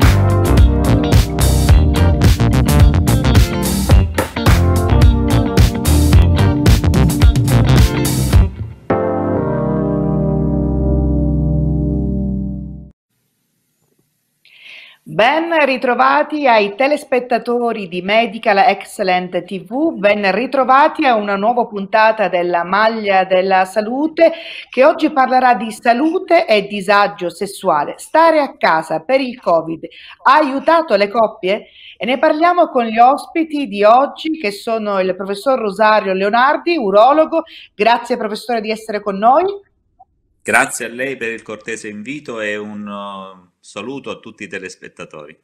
Thank you. Ben ritrovati ai telespettatori di Medical Excellent TV, ben ritrovati a una nuova puntata della Maglia della Salute che oggi parlerà di salute e disagio sessuale. Stare a casa per il Covid ha aiutato le coppie? E ne parliamo con gli ospiti di oggi che sono il professor Rosario Leonardi, urologo. Grazie professore di essere con noi. Grazie a lei per il cortese invito e un uh, saluto a tutti i telespettatori.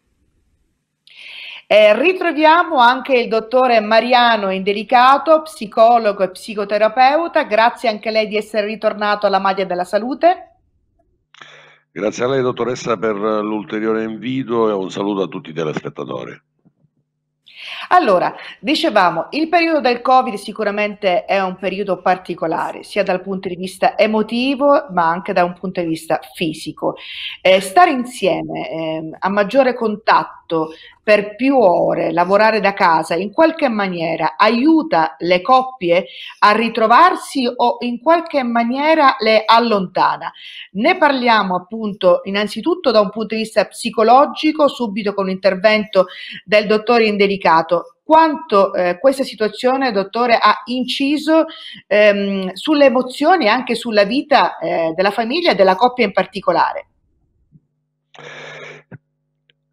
Eh, ritroviamo anche il dottore Mariano Indelicato, psicologo e psicoterapeuta. Grazie anche a lei di essere ritornato alla maglia della salute. Grazie a lei, dottoressa, per l'ulteriore invito e un saluto a tutti i telespettatori. Allora, dicevamo, il periodo del Covid sicuramente è un periodo particolare, sia dal punto di vista emotivo, ma anche da un punto di vista fisico. Eh, stare insieme, eh, a maggiore contatto, per più ore, lavorare da casa, in qualche maniera aiuta le coppie a ritrovarsi o in qualche maniera le allontana. Ne parliamo appunto innanzitutto da un punto di vista psicologico, subito con l'intervento del dottore Indelicato quanto eh, questa situazione, dottore, ha inciso ehm, sulle emozioni e anche sulla vita eh, della famiglia e della coppia in particolare.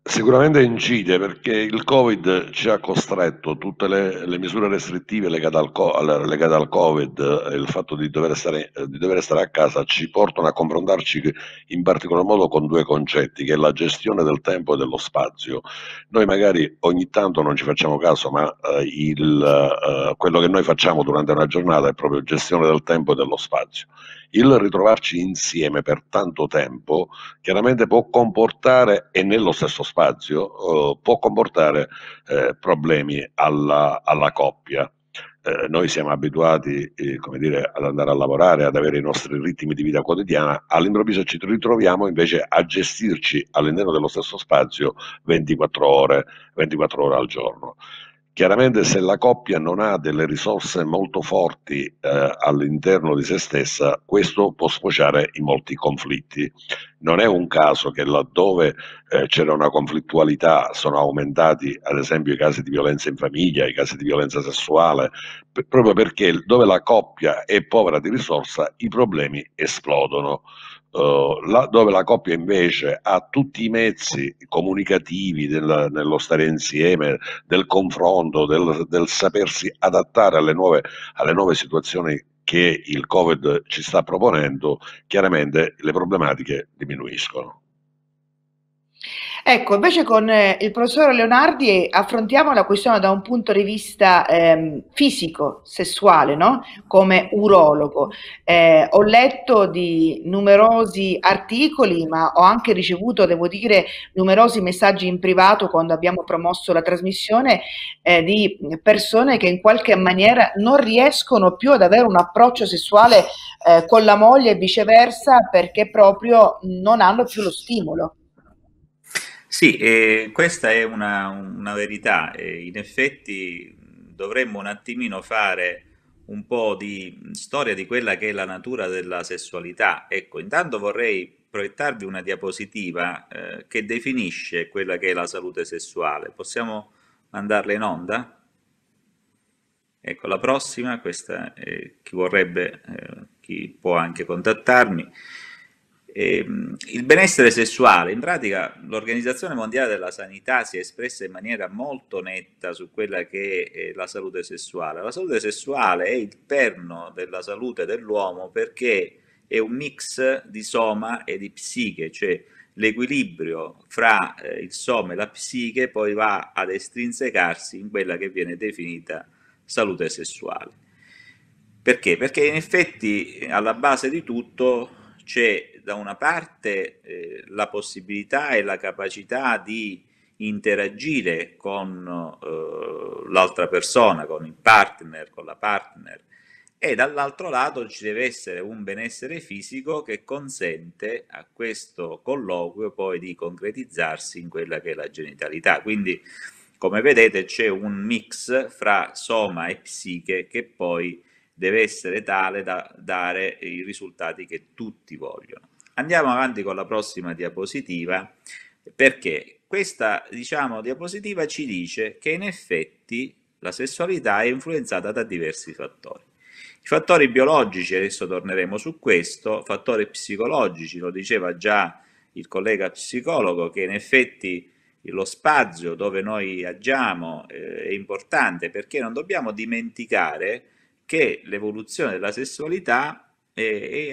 Sicuramente incide perché il Covid ci ha costretto, tutte le, le misure restrittive legate al, legate al Covid e il fatto di dover, stare, di dover, stare, a casa ci portano a confrontarci in particolar modo con due concetti, che è la gestione del tempo e dello spazio. Noi magari ogni tanto non ci facciamo caso, ma eh, il, eh, quello che noi facciamo durante una giornata è proprio gestione del tempo e dello spazio il ritrovarci insieme per tanto tempo chiaramente può comportare, e nello stesso spazio, eh, può comportare eh, problemi alla, alla coppia. Eh, noi siamo abituati eh, dire, ad andare a lavorare, ad avere i nostri ritmi di vita quotidiana, all'improvviso ci ritroviamo invece a gestirci all'interno dello stesso spazio 24 ore, 24 ore al giorno. Chiaramente se la coppia non ha delle risorse molto forti eh, all'interno di se stessa, questo può sfociare in molti conflitti. Non è un caso che laddove eh, c'era una conflittualità sono aumentati ad esempio i casi di violenza in famiglia, i casi di violenza sessuale, per, proprio perché dove la coppia è povera di risorsa i problemi esplodono. Eh, la, dove la coppia invece ha tutti i mezzi comunicativi del, nello stare insieme, del confronto, del, del sapersi adattare alle nuove, alle nuove situazioni che il Covid ci sta proponendo, chiaramente le problematiche diminuiscono. Ecco, invece con eh, il professor Leonardi eh, affrontiamo la questione da un punto di vista ehm, fisico, sessuale, no? come urologo. Eh, ho letto di numerosi articoli, ma ho anche ricevuto, devo dire, numerosi messaggi in privato quando abbiamo promosso la trasmissione eh, di persone che in qualche maniera non riescono più ad avere un approccio sessuale eh, con la moglie e viceversa perché proprio non hanno più lo stimolo. Sì, eh, questa è una, una verità. eh, in effetti dovremmo un attimino fare un po' di storia di quella che è la natura della sessualità. Ecco, intanto vorrei proiettarvi una diapositiva eh, che definisce quella che è la salute sessuale. Possiamo mandarla in onda? Ecco, la prossima, questa è chi vorrebbe, eh, chi può anche contattarmi. E, ehm, il benessere sessuale, in pratica l'Organizzazione Mondiale della Sanità si è espressa in maniera molto netta su quella che è la salute sessuale. La salute sessuale è il perno della salute dell'uomo perché è un mix di soma e di psiche, cioè l'equilibrio fra eh, il soma e la psiche poi va ad estrinsecarsi in quella che viene definita salute sessuale. Perché? Perché in effetti alla base di tutto c'è da una parte eh, la possibilità e la capacità di interagire con eh, l'altra persona, con il partner, con la partner, e dall'altro lato ci deve essere un benessere fisico che consente a questo colloquio poi di concretizzarsi in quella che è la genitalità. Quindi, come vedete, c'è un mix fra soma e psiche che poi deve essere tale da dare i risultati che tutti vogliono. Andiamo avanti con la prossima diapositiva perché questa diciamo, diapositiva ci dice che in effetti la sessualità è influenzata da diversi fattori. I fattori biologici, adesso torneremo su questo, fattori psicologici, lo diceva già il collega psicologo, che in effetti lo spazio dove noi agiamo eh, è importante perché non dobbiamo dimenticare che l'evoluzione della sessualità è,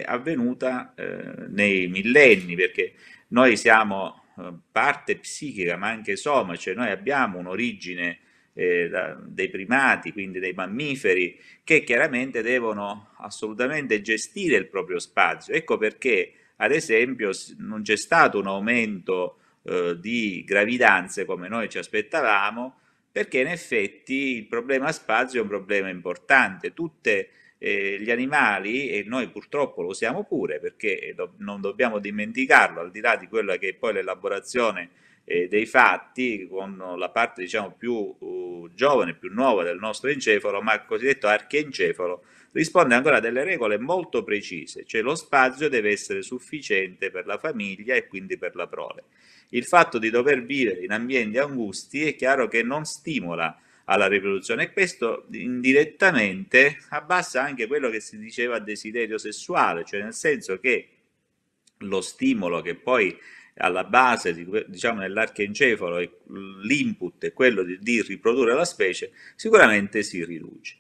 è avvenuta eh, nei millenni, perché noi siamo eh, parte psichica ma anche soma, cioè noi abbiamo un'origine eh, dei primati, quindi dei mammiferi, che chiaramente devono assolutamente gestire il proprio spazio. Ecco perché, ad esempio, non c'è stato un aumento eh, di gravidanze come noi ci aspettavamo, perché in effetti il problema spazio è un problema importante, tutti eh, gli animali, e noi purtroppo lo siamo pure, perché eh, do non dobbiamo dimenticarlo, al di là di quella che è poi l'elaborazione eh, dei fatti, con la parte diciamo più uh, giovane, più nuova del nostro encefalo, ma il cosiddetto archiencefalo, risponde ancora a delle regole molto precise, cioè lo spazio deve essere sufficiente per la famiglia e quindi per la prole. Il fatto di dover vivere in ambienti angusti è chiaro che non stimola alla riproduzione e questo indirettamente abbassa anche quello che si diceva desiderio sessuale, cioè nel senso che lo stimolo che poi alla base, diciamo nell'archencefalo, l'input è quello di, di riprodurre la specie, sicuramente si riduce.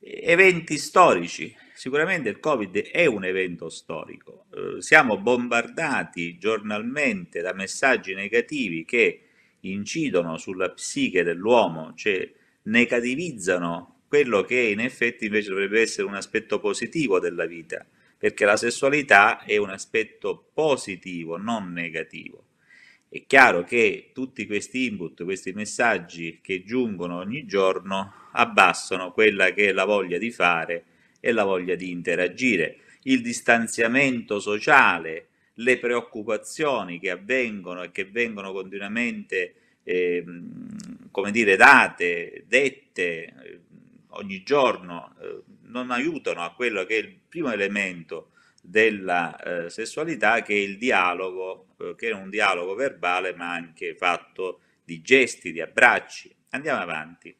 Eventi storici. Sicuramente il Covid è un evento storico. Eh, siamo bombardati giornalmente da messaggi negativi che incidono sulla psiche dell'uomo, cioè negativizzano quello che in effetti invece dovrebbe essere un aspetto positivo della vita, perché la sessualità è un aspetto positivo, non negativo. È chiaro che tutti questi input, questi messaggi che giungono ogni giorno abbassano quella che è la voglia di fare e la voglia di interagire. Il distanziamento sociale, le preoccupazioni che avvengono e che vengono continuamente, eh, come dire, date, dette eh, ogni giorno, eh, non aiutano a quello che è il primo elemento della eh, sessualità che è il dialogo, eh, che è un dialogo verbale ma anche fatto di gesti, di abbracci. Andiamo avanti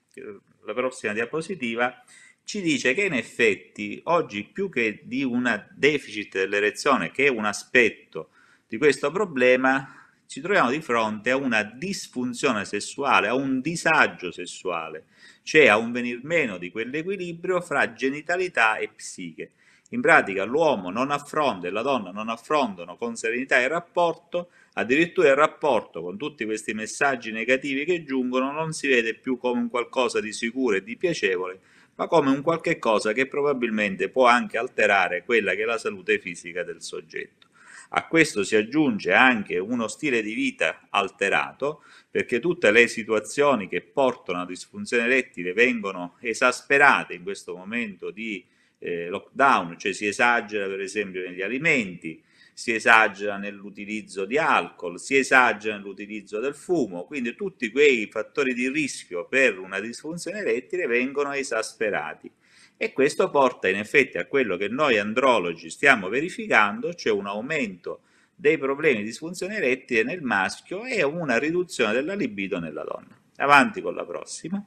la prossima diapositiva, ci dice che in effetti oggi più che di un deficit dell'erezione, che è un aspetto di questo problema, ci troviamo di fronte a una disfunzione sessuale, a un disagio sessuale, cioè a un venir meno di quell'equilibrio fra genitalità e psiche. In pratica l'uomo non affronta e la donna non affrontano con serenità il rapporto, addirittura il rapporto con tutti questi messaggi negativi che giungono non si vede più come un qualcosa di sicuro e di piacevole, ma come un qualche cosa che probabilmente può anche alterare quella che è la salute fisica del soggetto. A questo si aggiunge anche uno stile di vita alterato, perché tutte le situazioni che portano a disfunzione rettile vengono esasperate in questo momento di eh, lockdown, cioè si esagera per esempio negli alimenti, si esagera nell'utilizzo di alcol, si esagera nell'utilizzo del fumo, quindi tutti quei fattori di rischio per una disfunzione erettile vengono esasperati e questo porta in effetti a quello che noi andrologi stiamo verificando, cioè un aumento dei problemi di disfunzione erettile nel maschio e una riduzione della libido nella donna. Avanti con la prossima.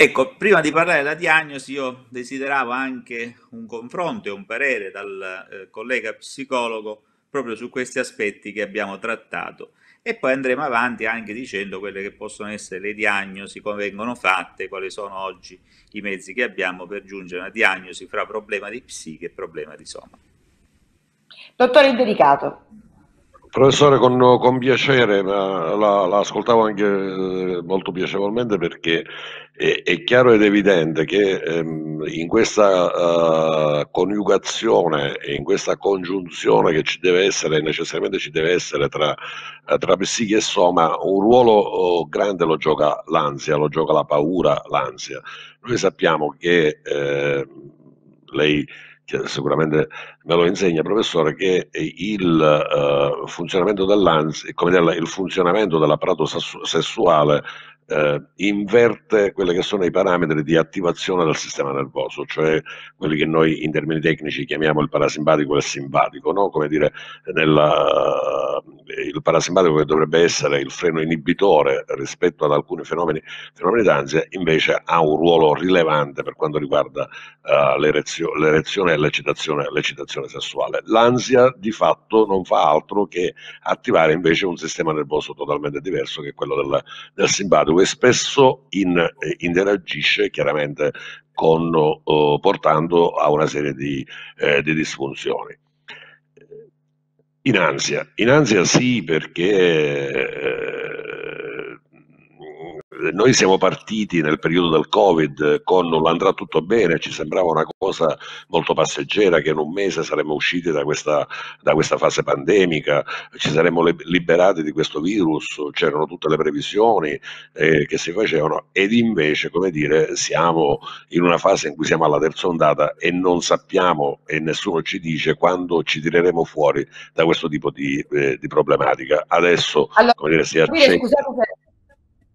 Ecco, prima di parlare della diagnosi io desideravo anche un confronto e un parere dal eh, collega psicologo proprio su questi aspetti che abbiamo trattato e poi andremo avanti anche dicendo quelle che possono essere le diagnosi, come vengono fatte, quali sono oggi i mezzi che abbiamo per giungere a una diagnosi fra problema di psiche e problema di soma. Dottore Indelicato. Professore, con, con piacere, ma la, la, ascoltavo anche eh, molto piacevolmente perché è, è chiaro ed evidente che ehm, in questa uh, coniugazione e in questa congiunzione che ci deve essere, necessariamente ci deve essere tra, eh, tra psichi e soma, un ruolo oh, grande lo gioca l'ansia, lo gioca la paura, l'ansia. Noi sappiamo che eh, lei cioè, sicuramente me lo insegna professore, che il uh, funzionamento dell'ANSI, come dire, il funzionamento dell'apparato sessuale eh, inverte quelli che sono i parametri di attivazione del sistema nervoso, cioè quelli che noi in termini tecnici chiamiamo il parasimpatico e il simpatico, no? come dire nella, il parasimpatico che dovrebbe essere il freno inibitore rispetto ad alcuni fenomeni, fenomeni d'ansia, invece ha un ruolo rilevante per quanto riguarda eh, l'erezione e l'eccitazione, l'eccitazione sessuale. L'ansia di fatto non fa altro che attivare invece un sistema nervoso totalmente diverso che quello del, del simpatico dove spesso in, eh, interagisce chiaramente con, eh, portando a una serie di, eh, di disfunzioni. In ansia, in ansia sì perché eh, noi siamo partiti nel periodo del Covid con l'andrà tutto bene, ci sembrava una cosa molto passeggera che in un mese saremmo usciti da questa, da questa fase pandemica, ci saremmo liberati di questo virus, c'erano tutte le previsioni eh, che si facevano ed invece, come dire, siamo in una fase in cui siamo alla terza ondata e non sappiamo e nessuno ci dice quando ci tireremo fuori da questo tipo di, eh, di problematica. Adesso, allora, come dire, si accende... Scusate,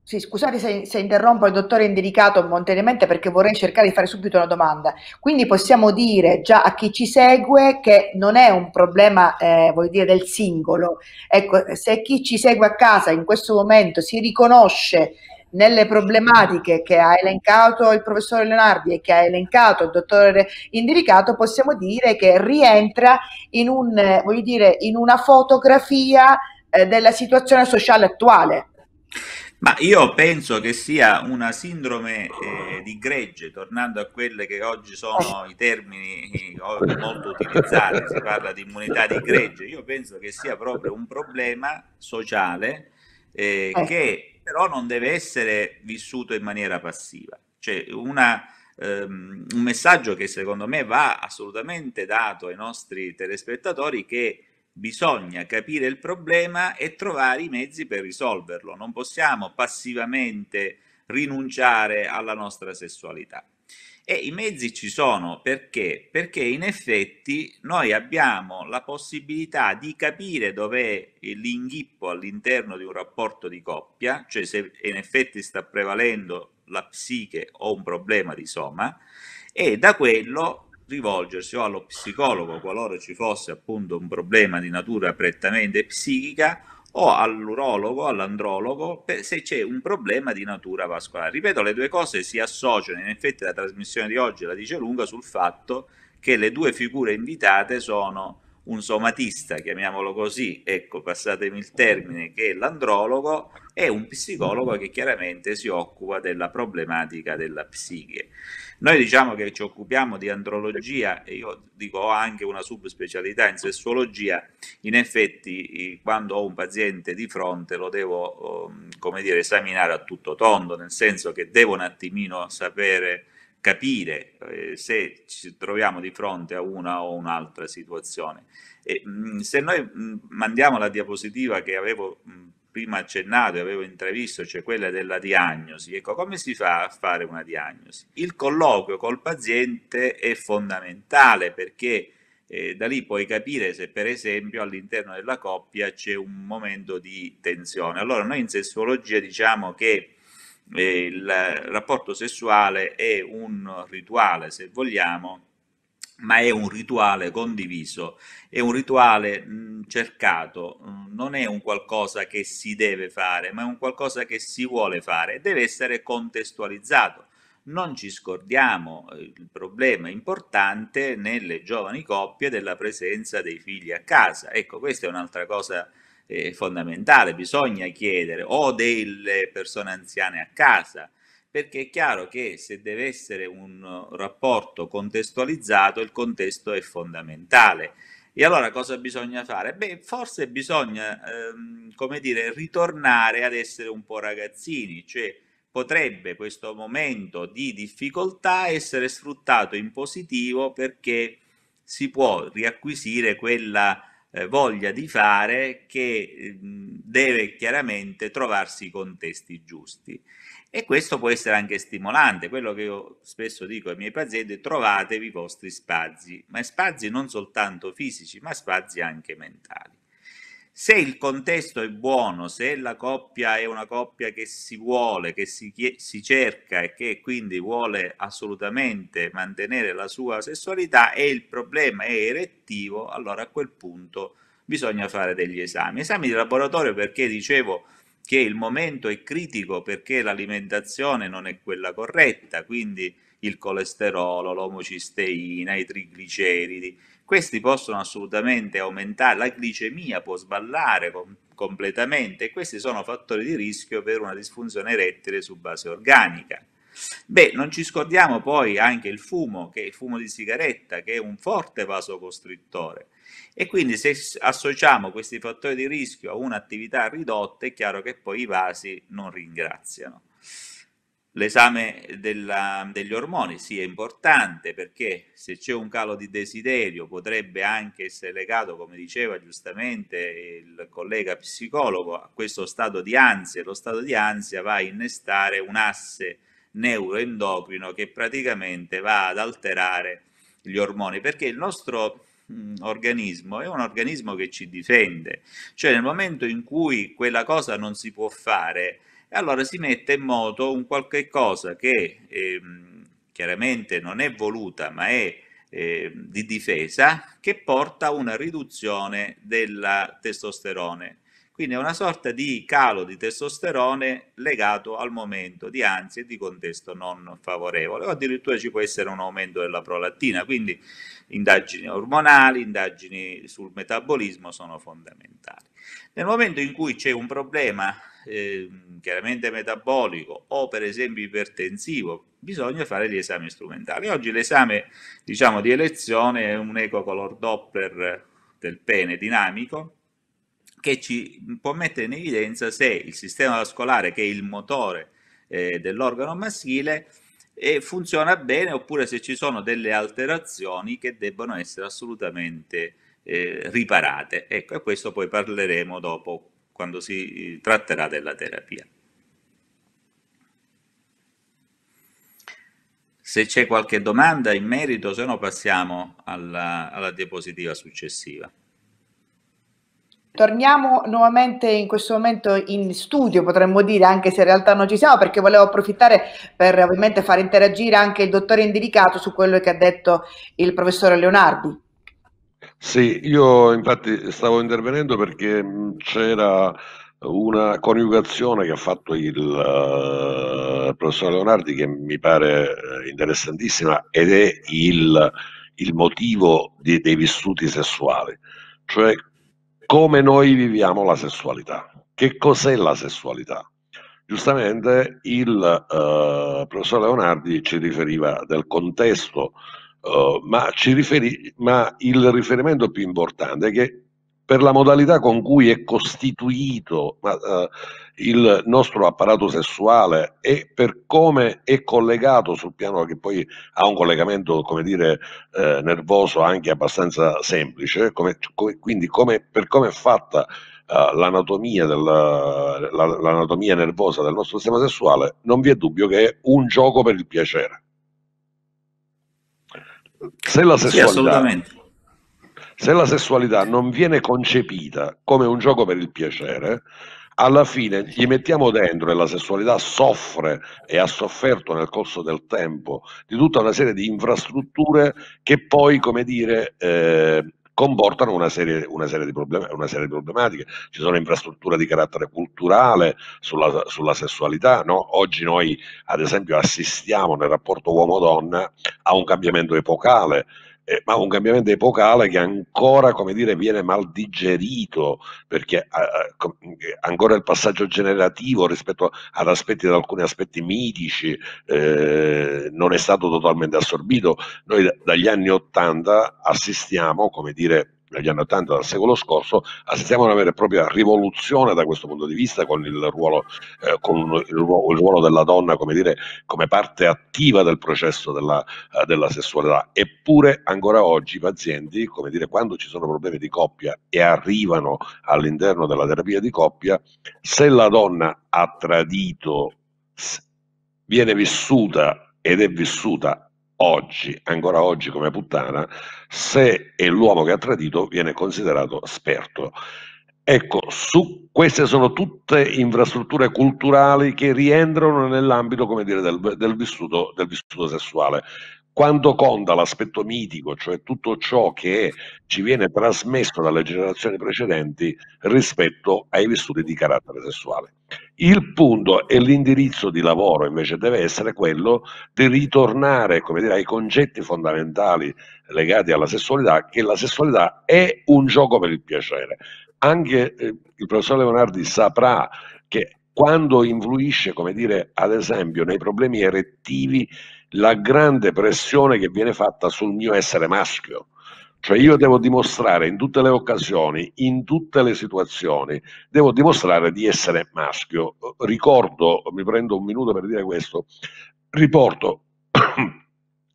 sì, scusate se, se, interrompo il dottore indelicato momentaneamente perché vorrei cercare di fare subito una domanda. Quindi possiamo dire già a chi ci segue che non è un problema, eh, dire, del singolo. Ecco, se chi ci segue a casa in questo momento si riconosce nelle problematiche che ha elencato il professore Leonardi e che ha elencato il dottore Indiricato, possiamo dire che rientra in, un, dire, in una fotografia eh, della situazione sociale attuale. Ma io penso che sia una sindrome eh, di gregge, tornando a quelle che oggi sono eh. i termini eh, molto utilizzati, si parla di immunità di gregge, io penso che sia proprio un problema sociale eh, eh, che però non deve essere vissuto in maniera passiva. Cioè una, ehm, un messaggio che secondo me va assolutamente dato ai nostri telespettatori che bisogna capire il problema e trovare i mezzi per risolverlo, non possiamo passivamente rinunciare alla nostra sessualità. E i mezzi ci sono perché? Perché in effetti noi abbiamo la possibilità di capire dov'è l'inghippo all'interno di un rapporto di coppia, cioè se in effetti sta prevalendo la psiche o un problema di soma, e da quello rivolgersi o allo psicologo qualora ci fosse appunto un problema di natura prettamente psichica o all'urologo, all'andrologo, per, se c'è un problema di natura vascolare. Ripeto, le due cose si associano, in effetti la trasmissione di oggi la dice lunga sul fatto che le due figure invitate sono un somatista, chiamiamolo così, ecco, passatemi il termine, che è l'andrologo, è un psicologo che chiaramente si occupa della problematica della psiche. Noi diciamo che ci occupiamo di andrologia e io dico ho anche una subspecialità in sessuologia, in effetti quando ho un paziente di fronte lo devo ehm, come dire, esaminare a tutto tondo, nel senso che devo un attimino sapere capire eh, se ci troviamo di fronte a una o un'altra situazione. E, mm, se noi mm, mandiamo la diapositiva che avevo mm, prima accennato e avevo intravisto, cioè quella della diagnosi. Ecco, come si fa a fare una diagnosi? Il colloquio col paziente è fondamentale perché eh, da lì puoi capire se per esempio all'interno della coppia c'è un momento di tensione. Allora noi in sessuologia diciamo che eh, il rapporto sessuale è un rituale, se vogliamo, ma è un rituale condiviso, è un rituale cercato, non è un qualcosa che si deve fare, ma è un qualcosa che si vuole fare deve essere contestualizzato. Non ci scordiamo eh, il problema importante nelle giovani coppie della presenza dei figli a casa. Ecco, questa è un'altra cosa eh, fondamentale, bisogna chiedere o delle persone anziane a casa, perché è chiaro che se deve essere un uh, rapporto contestualizzato il contesto è fondamentale. E allora cosa bisogna fare? Beh, forse bisogna, ehm, come dire, ritornare ad essere un po' ragazzini, cioè potrebbe questo momento di difficoltà essere sfruttato in positivo perché si può riacquisire quella eh, voglia di fare che eh, deve chiaramente trovarsi i contesti giusti. E questo può essere anche stimolante, quello che io spesso dico ai miei pazienti, trovatevi i vostri spazi, ma spazi non soltanto fisici, ma spazi anche mentali. Se il contesto è buono, se la coppia è una coppia che si vuole, che si, si cerca e che quindi vuole assolutamente mantenere la sua sessualità e il problema è erettivo, allora a quel punto bisogna fare degli esami. Esami di laboratorio perché, dicevo, che il momento è critico perché l'alimentazione non è quella corretta, quindi il colesterolo, l'omocisteina, i trigliceridi, questi possono assolutamente aumentare, la glicemia può sballare com- completamente, questi sono fattori di rischio per una disfunzione erettile su base organica. Beh, non ci scordiamo poi anche il fumo, che è il fumo di sigaretta, che è un forte vasocostrittore. E quindi se associamo questi fattori di rischio a un'attività ridotta, è chiaro che poi i vasi non ringraziano. L'esame degli ormoni sì è importante perché se c'è un calo di desiderio potrebbe anche essere legato, come diceva giustamente il collega psicologo, a questo stato di ansia. Lo stato di ansia va a innestare un asse neuroendocrino che praticamente va ad alterare gli ormoni perché il nostro Mm, organismo è un organismo che ci difende, cioè nel momento in cui quella cosa non si può fare, allora si mette in moto un qualche cosa che eh, chiaramente non è voluta ma è eh, di difesa che porta a una riduzione della testosterone. Quindi è una sorta di calo di testosterone legato al momento di ansia e di contesto non favorevole, o addirittura ci può essere un aumento della prolattina. Quindi indagini ormonali, indagini sul metabolismo sono fondamentali. Nel momento in cui c'è un problema eh, chiaramente metabolico o per esempio ipertensivo, bisogna fare gli esami strumentali. Oggi l'esame diciamo, di elezione è un eco color Doppler del pene dinamico che ci può mettere in evidenza se il sistema vascolare, che è il motore eh, dell'organo maschile, e funziona bene oppure se ci sono delle alterazioni che debbono essere assolutamente eh, riparate. Ecco, e questo poi parleremo dopo quando si eh, tratterà della terapia. Se c'è qualche domanda in merito, se no passiamo alla, alla diapositiva successiva. Torniamo nuovamente in questo momento in studio, potremmo dire, anche se in realtà non ci siamo, perché volevo approfittare per ovviamente far interagire anche il dottore Indelicato su quello che ha detto il professore Leonardi. Sì, io infatti stavo intervenendo perché mm, c'era una coniugazione che ha fatto il, uh, professor Leonardi che mi pare eh, interessantissima ed è il, il motivo di, dei vissuti sessuali, cioè come noi viviamo la sessualità. Che cos'è la sessualità? Giustamente il eh, professor Leonardi ci riferiva del contesto, eh, ma, riferì, ma il riferimento più importante è che per la modalità con cui è costituito eh, il nostro apparato sessuale e per come è collegato sul piano che poi ha un collegamento, come dire, eh, nervoso anche abbastanza semplice, come, come, quindi come, per come è fatta eh, l'anatomia, della, la, l'anatomia nervosa del nostro sistema sessuale, non vi è dubbio che è un gioco per il piacere. Se la sessualità, sì, assolutamente se la sessualità non viene concepita come un gioco per il piacere, alla fine gli mettiamo dentro e la sessualità soffre e ha sofferto nel corso del tempo di tutta una serie di infrastrutture che poi, come dire, eh, comportano una serie, una, serie problem- una serie, di problematiche. Ci sono infrastrutture di carattere culturale sulla, sulla sessualità. No? Oggi noi, ad esempio, assistiamo nel rapporto uomo-donna a un cambiamento epocale eh, ma un cambiamento epocale che ancora come dire, viene mal digerito, perché eh, ancora il passaggio generativo rispetto ad, aspetti, ad alcuni aspetti mitici eh, non è stato totalmente assorbito. Noi dagli anni Ottanta assistiamo, come dire, negli anni 80 dal secolo scorso, assistiamo a una vera e propria rivoluzione da questo punto di vista con il ruolo, eh, con il ruolo, il ruolo della donna come, dire, come, parte attiva del processo della, eh, della, sessualità. Eppure ancora oggi i pazienti, come dire, quando ci sono problemi di coppia e arrivano all'interno della terapia di coppia, se la donna ha tradito, viene vissuta ed è vissuta oggi, ancora oggi come puttana, se è l'uomo che ha tradito viene considerato esperto. Ecco, su, queste sono tutte infrastrutture culturali che rientrano nell'ambito, come dire, del, del, vissuto, del vissuto sessuale quando conta l'aspetto mitico, cioè tutto ciò che ci viene trasmesso dalle generazioni precedenti rispetto ai vissuti di carattere sessuale. Il punto e l'indirizzo di lavoro invece deve essere quello di ritornare dire, ai concetti fondamentali legati alla sessualità, che la sessualità è un gioco per il piacere. Anche eh, il professor Leonardi saprà che quando influisce, come dire, ad esempio, nei problemi erettivi la grande pressione che viene fatta sul mio essere maschio. Cioè io devo dimostrare in tutte le occasioni, in tutte le situazioni, devo dimostrare di essere maschio. Ricordo, mi prendo un minuto per dire questo, riporto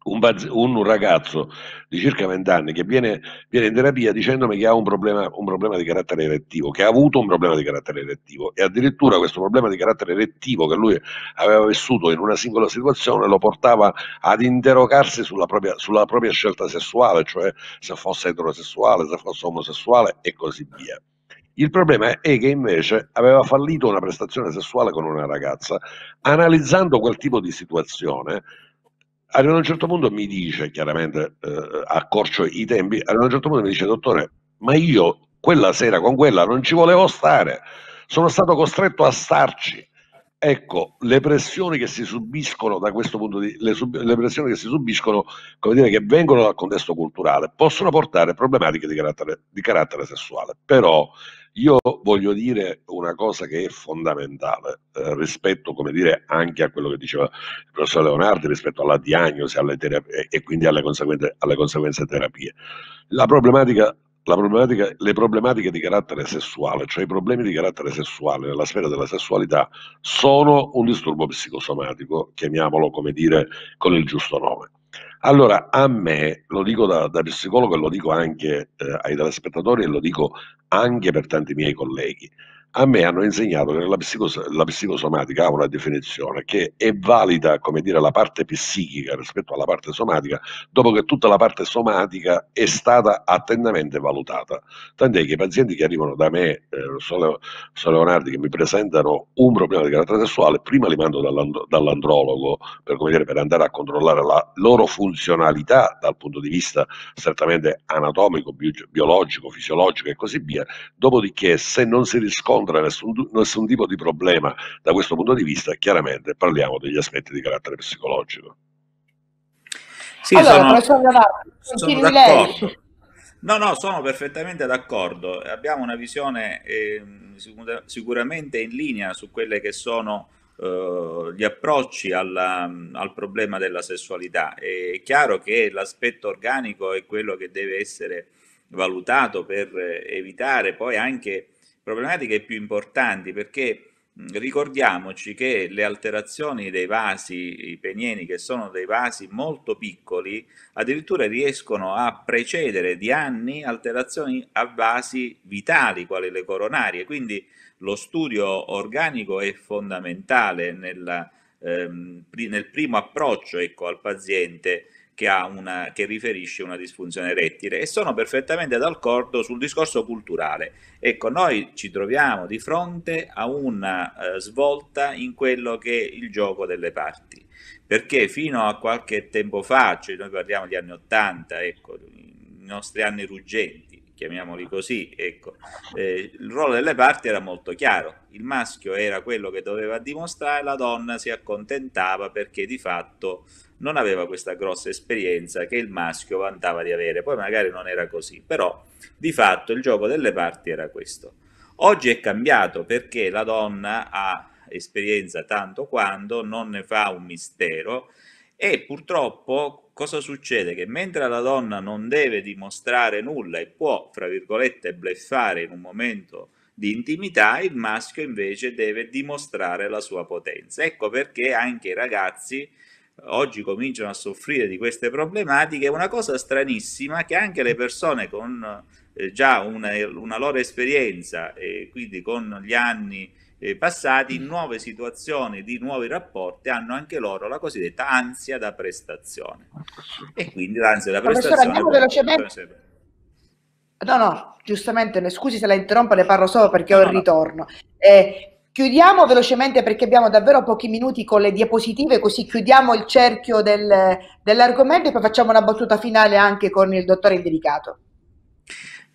un, un, ragazzo di circa 20 anni che viene, viene, in terapia dicendomi che ha un problema, un problema, di carattere erettivo, che ha avuto un problema di carattere erettivo e addirittura questo problema di carattere erettivo che lui aveva vissuto in una singola situazione lo portava ad interrogarsi sulla propria, sulla propria scelta sessuale, cioè se fosse eterosessuale, se fosse omosessuale e così via. Il problema è che invece aveva fallito una prestazione sessuale con una ragazza. Analizzando quel tipo di situazione, ad un certo punto mi dice, chiaramente eh, accorcio i tempi, ad un certo punto mi dice, dottore, ma io quella sera con quella non ci volevo stare, sono stato costretto a starci. Ecco, le pressioni che si subiscono da questo punto di vista, le, sub- le pressioni che si subiscono, come dire, che vengono dal contesto culturale, possono portare a problematiche di carattere, di carattere sessuale. Però io voglio dire una cosa che è fondamentale eh, rispetto, come dire, anche a quello che diceva il professor Leonardi, rispetto alla diagnosi alle terapie, e quindi alle, alle conseguenze terapie. La problematica Problematica, le problematiche di carattere sessuale, cioè i problemi di carattere sessuale nella sfera della sessualità, sono un disturbo psicosomatico, chiamiamolo come dire con il giusto nome. Allora, a me, lo dico da, da psicologo e lo dico anche eh, ai telespettatori e lo dico anche per tanti miei colleghi, a me hanno insegnato che la, psicos- la psicosomatica ha una definizione che è valida, come dire, la parte psichica rispetto alla parte somatica, dopo che tutta la parte somatica è stata attentamente valutata. Tant'è che i pazienti che arrivano da me, eh, sono, sono Leonardi, che mi presentano un problema di carattere sessuale, prima li mando dall'and- dall'andrologo per, come dire, per andare a controllare la loro funzionalità dal punto di vista strettamente anatomico, bi- biologico, fisiologico e così via. Dopodiché, se non si riscontra incontra nessun, nessun tipo di problema da questo punto di vista, chiaramente parliamo degli aspetti di carattere psicologico. Sì, allora, sono, sono d'accordo. No, no, sono perfettamente d'accordo. Abbiamo una visione eh, sicuramente in linea su quelli che sono eh, gli approcci alla, al problema della sessualità. È chiaro che l'aspetto organico è quello che deve essere valutato per evitare poi anche problematiche più importanti perché ricordiamoci che le alterazioni dei vasi penieni, che sono dei vasi molto piccoli, addirittura riescono a precedere di anni alterazioni a vasi vitali, quali le coronarie. Quindi lo studio organico è fondamentale nella, ehm, nel primo approccio ecco, al paziente che, una, che, riferisce una disfunzione rettile e sono perfettamente d'accordo sul discorso culturale. Ecco, noi ci troviamo di fronte a una eh, svolta in quello che è il gioco delle parti, perché fino a qualche tempo fa, cioè noi parliamo degli anni 80, ecco, i nostri anni ruggenti, chiamiamoli così, ecco, eh, il ruolo delle parti era molto chiaro, il maschio era quello che doveva dimostrare, la donna si accontentava perché di fatto non aveva questa grossa esperienza che il maschio vantava di avere, poi magari non era così, però di fatto il gioco delle parti era questo. Oggi è cambiato perché la donna ha esperienza tanto quanto, non ne fa un mistero e purtroppo cosa succede? Che mentre la donna non deve dimostrare nulla e può, fra virgolette, bleffare in un momento di intimità, il maschio invece deve dimostrare la sua potenza. Ecco perché anche i ragazzi eh, oggi cominciano a soffrire di queste problematiche. È Una cosa stranissima che anche le persone con eh, già una, una, loro esperienza e quindi con gli anni eh, passati in nuove situazioni di nuovi rapporti hanno anche loro la cosiddetta ansia da prestazione e quindi l'ansia da prestazione no no giustamente scusi se la interrompo le parlo solo perché ho il ritorno eh, Chiudiamo velocemente perché abbiamo davvero pochi minuti con le diapositive, così chiudiamo il cerchio del, dell'argomento e poi facciamo una battuta finale anche con il dottore indelicato.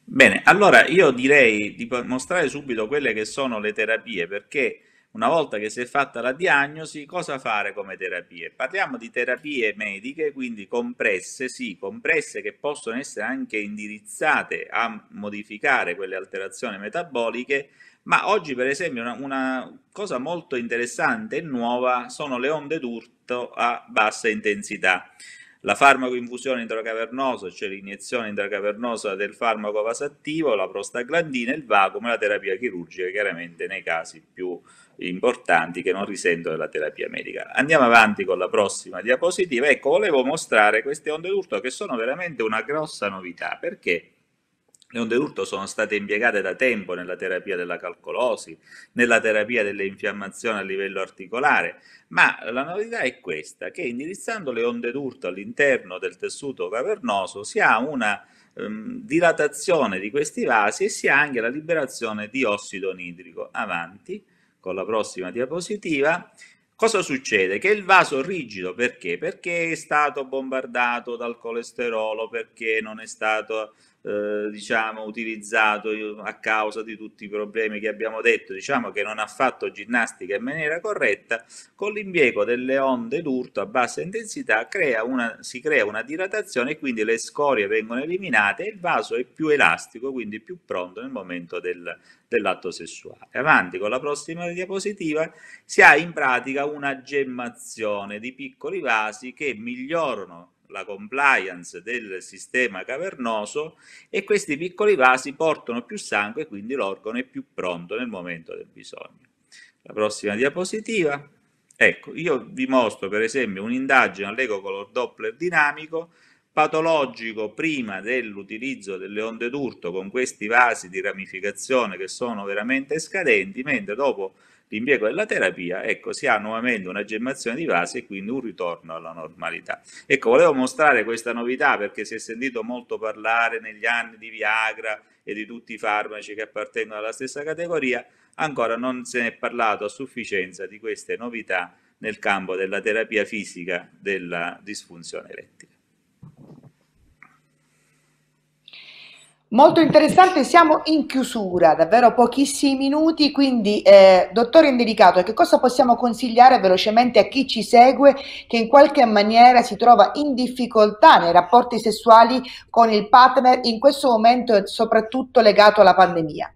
Bene, allora io direi di mostrare subito quelle che sono le terapie, perché una volta che si è fatta la diagnosi, cosa fare come terapie? Parliamo di terapie mediche, quindi compresse, sì, compresse che possono essere anche indirizzate a modificare quelle alterazioni metaboliche, ma oggi per esempio una, una cosa molto interessante e nuova sono le onde d'urto a bassa intensità la farmacoinfusione intracavernosa, cioè l'iniezione intracavernosa del farmaco vasattivo, la prostaglandina, il vacuum e la terapia chirurgica, chiaramente nei casi più importanti che non risentono della terapia medica. Andiamo avanti con la prossima diapositiva. Ecco, volevo mostrare queste onde d'urto che sono veramente una grossa novità, perché le onde d'urto sono state impiegate da tempo nella terapia della calcolosi, nella terapia delle infiammazioni a livello articolare, ma la novità è questa, che indirizzando le onde d'urto all'interno del tessuto cavernoso si ha una ehm, dilatazione di questi vasi e si ha anche la liberazione di ossido nidrico. Avanti con la prossima diapositiva. Cosa succede? Che il vaso rigido perché? Perché è stato bombardato dal colesterolo, perché non è stato eh, diciamo, utilizzato a causa di tutti i problemi che abbiamo detto, diciamo che non ha fatto ginnastica in maniera corretta, con l'impiego delle onde d'urto a bassa intensità crea una, si crea una dilatazione e quindi le scorie vengono eliminate e il vaso è più elastico, quindi più pronto nel momento del, dell'atto sessuale. Avanti con la prossima diapositiva si ha in pratica una gemmazione di piccoli vasi che migliorano la compliance del sistema cavernoso e questi piccoli vasi portano più sangue e quindi l'organo è più pronto nel momento del bisogno. La prossima diapositiva. Ecco, io vi mostro per esempio un'indagine all'ecocolor Doppler dinamico patologico prima dell'utilizzo delle onde d'urto con questi vasi di ramificazione che sono veramente scadenti, mentre dopo l'impiego della terapia, ecco, si ha nuovamente una gemmazione di vasi e quindi un ritorno alla normalità. Ecco, volevo mostrare questa novità perché si è sentito molto parlare negli anni di Viagra e di tutti i farmaci che appartengono alla stessa categoria, ancora non se ne è parlato a sufficienza di queste novità nel campo della terapia fisica della disfunzione erettile. Molto interessante, siamo in chiusura, davvero pochissimi minuti, quindi eh, dottore Indelicato, che cosa possiamo consigliare velocemente a chi ci segue che in qualche maniera si trova in difficoltà nei rapporti sessuali con il partner in questo momento e soprattutto legato alla pandemia?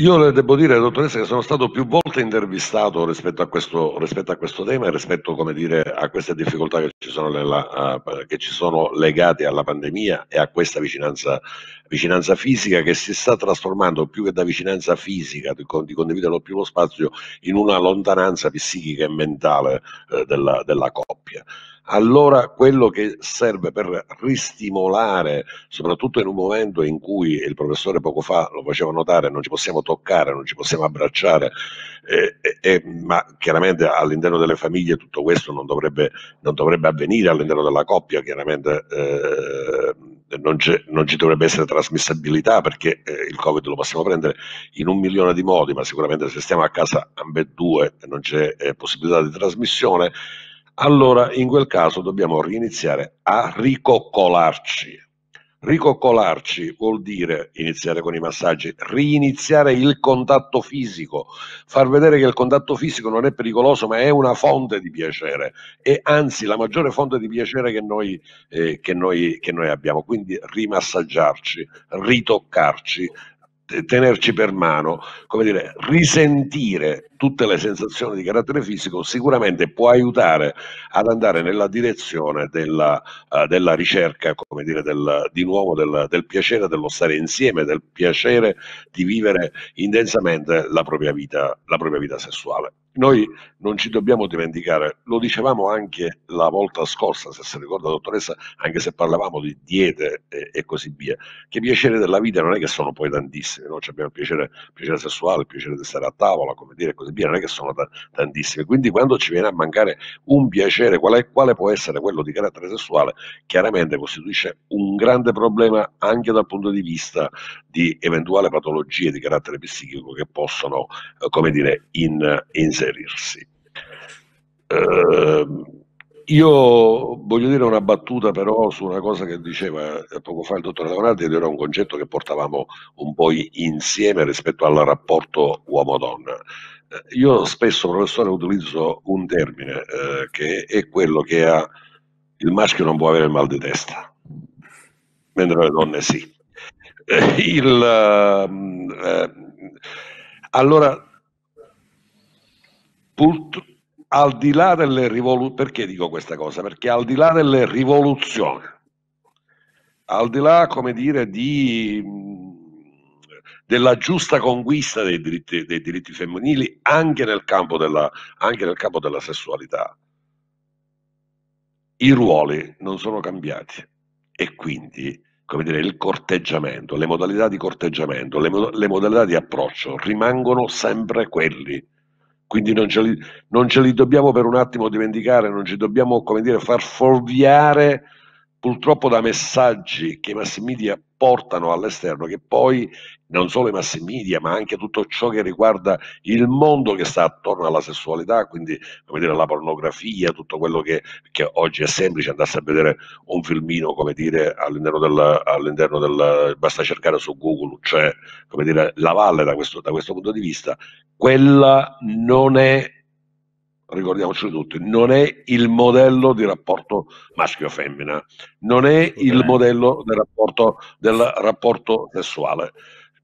Io le devo dire, dottoressa, che sono stato più volte intervistato rispetto a questo, rispetto a questo tema e rispetto dire, a queste difficoltà che ci, sono nella, uh, che ci sono legate alla pandemia e a questa vicinanza, vicinanza fisica che si sta trasformando più che da vicinanza fisica, di, di condividere più lo spazio, in una lontananza psichica e mentale uh, della, della coppia allora quello che serve per ristimolare, soprattutto in un momento in cui il professore poco fa lo faceva notare, non ci possiamo toccare, non ci possiamo abbracciare, eh, eh, eh, ma chiaramente all'interno delle famiglie tutto questo non dovrebbe, non dovrebbe avvenire, all'interno della coppia chiaramente eh, non, non, ci dovrebbe essere trasmissibilità perché eh, il Covid lo possiamo prendere in un milione di modi, ma sicuramente se stiamo a casa ambedue non c'è eh, possibilità di trasmissione allora in quel caso dobbiamo riniziare a ricoccolarci. Ricoccolarci vuol dire iniziare con i massaggi, riniziare il contatto fisico, far vedere che il contatto fisico non è pericoloso ma è una fonte di piacere e anzi la maggiore fonte di piacere che noi, eh, che noi, che noi abbiamo. Quindi rimassaggiarci, ritoccarci, tenerci per mano, come dire, risentire tutte le sensazioni di carattere fisico sicuramente può aiutare ad andare nella direzione della, uh, della ricerca, come dire, del, di nuovo del, del, piacere dello stare insieme, del piacere di vivere intensamente la propria vita, la propria vita sessuale. Noi non ci dobbiamo dimenticare, lo dicevamo anche la volta scorsa, se si ricorda dottoressa, anche se parlavamo di diete e, e così via, che i piaceri della vita non è che sono poi tantissimi, no? cioè abbiamo il piacere, piacere, sessuale, il piacere di stare a tavola, come dire, e così via, non è che sono t- tantissimi. Quindi quando ci viene a mancare un piacere, qual è, quale può essere quello di carattere sessuale, chiaramente costituisce un grande problema anche dal punto di vista di eventuali patologie di carattere psichico che possono, eh, come dire, in, in, inserirsi. Eh, io voglio dire una battuta però su una cosa che diceva eh, poco fa il dottor Laurati ed era un concetto che portavamo un po' insieme rispetto al rapporto uomo-donna. Eh, io spesso, professore, utilizzo un termine eh, che è quello che ha il maschio non può avere il mal di testa, mentre le donne sì. Eh, il, ehm, eh, allora, Pur, al di là delle rivoluzioni, perché dico questa cosa? Perché al di là delle rivoluzioni, al di là, come dire, di, della giusta conquista dei diritti, dei diritti femminili anche nel, della, anche nel, campo della, sessualità, i ruoli non sono cambiati e quindi come dire, il corteggiamento, le modalità di corteggiamento, le, le modalità di approccio rimangono sempre quelli quindi non ce, li, non ce, li, dobbiamo per un attimo dimenticare, non ci dobbiamo come dire, far forviare purtroppo da messaggi che i mass media portano all'esterno, che poi non solo i mass media, ma anche tutto ciò che riguarda il mondo che sta attorno alla sessualità, quindi come dire, la pornografia, tutto quello che, che oggi è semplice andarsi a vedere un filmino, come dire, all'interno del, all'interno del basta cercare su Google, c'è cioè, come dire, la valle da questo, da questo punto di vista, quella non è ricordiamocelo tutti, non è il modello di rapporto maschio-femmina, non è il modello del rapporto, del rapporto sessuale.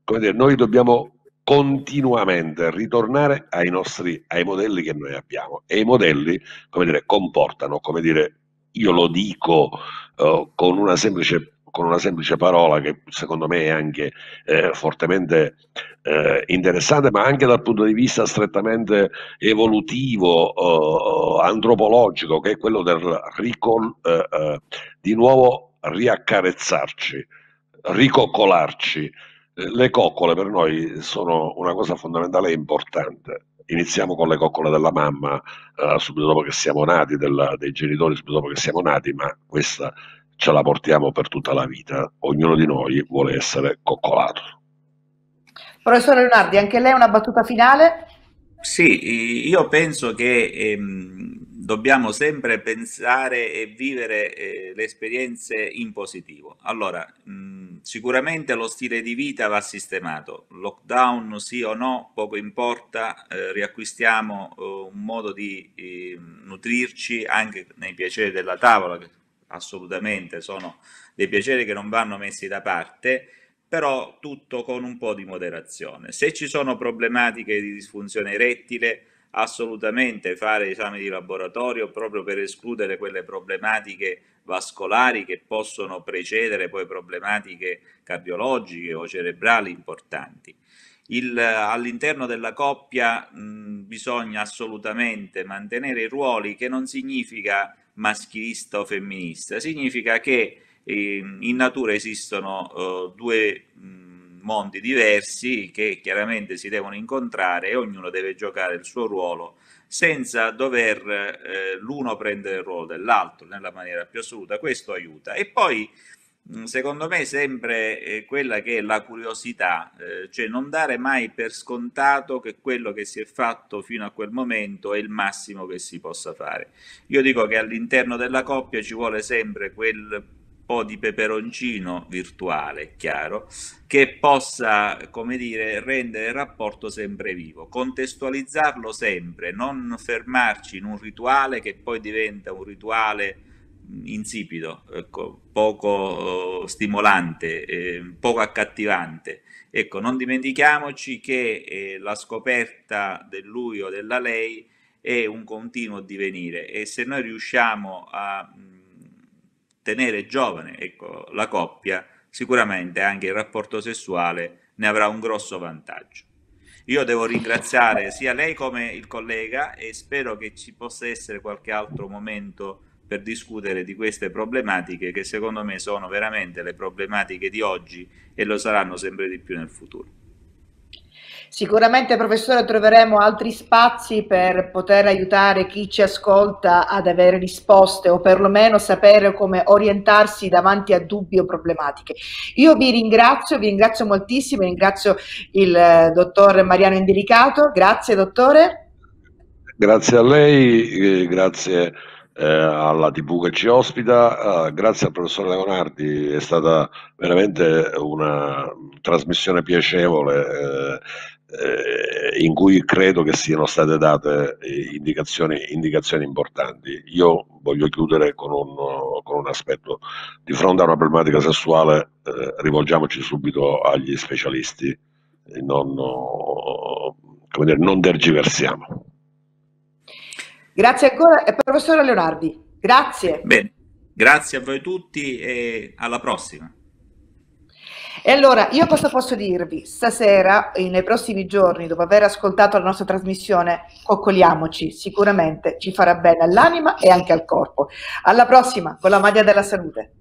Dire, noi dobbiamo continuamente ritornare ai nostri ai modelli che noi abbiamo e i modelli come dire, comportano, come dire, io lo dico eh, con una semplice con una semplice parola che secondo me è anche eh, fortemente eh, interessante, ma anche dal punto di vista strettamente evolutivo, eh, antropologico, che è quello del ricol, eh, eh, di nuovo riaccarezzarci, ricoccolarci. Eh, le coccole per noi sono una cosa fondamentale e importante iniziamo con le coccole della mamma eh, subito dopo che siamo nati, della, dei genitori subito dopo che siamo nati, ma questa ce la portiamo per tutta la vita, ognuno di noi vuole essere coccolato. Professore Leonardi, anche lei una battuta finale? Sì, io penso che ehm, dobbiamo sempre pensare e vivere eh, le esperienze in positivo. Allora, mh, mm, sicuramente lo stile di vita va sistemato, lockdown sì o no, poco importa, eh, riacquistiamo eh, un modo di ehm, nutrirci anche nei piaceri della tavola, assolutamente, sono dei piaceri che non vanno messi da parte, però tutto con un po' di moderazione. Se ci sono problematiche di disfunzione erettile, assolutamente fare esami di laboratorio proprio per escludere quelle problematiche vascolari che possono precedere poi problematiche cardiologiche o cerebrali importanti. all'interno della coppia mh, bisogna assolutamente mantenere i ruoli che non significa maschilista o femminista, significa che eh, in natura esistono eh, due mh, mm, mondi diversi che chiaramente si devono incontrare e ognuno deve giocare il suo ruolo senza dover eh, l'uno prendere il ruolo dell'altro nella maniera più assoluta, questo aiuta. E poi Mm, secondo me sempre eh, quella che è la curiosità, eh, cioè non dare mai per scontato che quello che si è fatto fino a quel momento è il massimo che si possa fare. Io dico che all'interno della coppia ci vuole sempre quel po' di peperoncino virtuale, chiaro, che possa, come dire, rendere il rapporto sempre vivo, contestualizzarlo sempre, non fermarci in un rituale che poi diventa un rituale insipido, ecco, poco eh, stimolante, eh, poco accattivante. Ecco, non dimentichiamoci che eh, la scoperta del lui o della lei è un continuo divenire e se noi riusciamo a tenere giovane ecco, la coppia, sicuramente anche il rapporto sessuale ne avrà un grosso vantaggio. Io devo ringraziare sia lei come il collega e spero che ci possa essere qualche altro momento per discutere di queste problematiche che secondo me sono veramente le problematiche di oggi e lo saranno sempre di più nel futuro. Sicuramente, professore, troveremo altri spazi per poter aiutare chi ci ascolta ad avere risposte o perlomeno sapere come orientarsi davanti a dubbi o problematiche. Io vi ringrazio, vi ringrazio moltissimo, ringrazio il eh, dottor Mariano Indelicato. Grazie, dottore. Grazie a lei, eh, grazie eh, alla TV che ci ospita. Eh, grazie al professor Leonardi, è stata veramente una trasmissione piacevole eh, eh, in cui credo che siano state date indicazioni, indicazioni importanti. Io voglio chiudere con un, con un, aspetto. Di fronte a una problematica sessuale eh, rivolgiamoci subito agli specialisti, non, come dire, non tergiversiamo. Grazie ancora, e eh, professore Leonardi. Grazie. Bene, grazie a voi tutti e alla prossima. E allora, io cosa posso dirvi? Stasera nei prossimi giorni, dopo aver ascoltato la nostra trasmissione, coccoliamoci, sicuramente ci farà bene all'anima e anche al corpo. Alla prossima con la maglia della salute.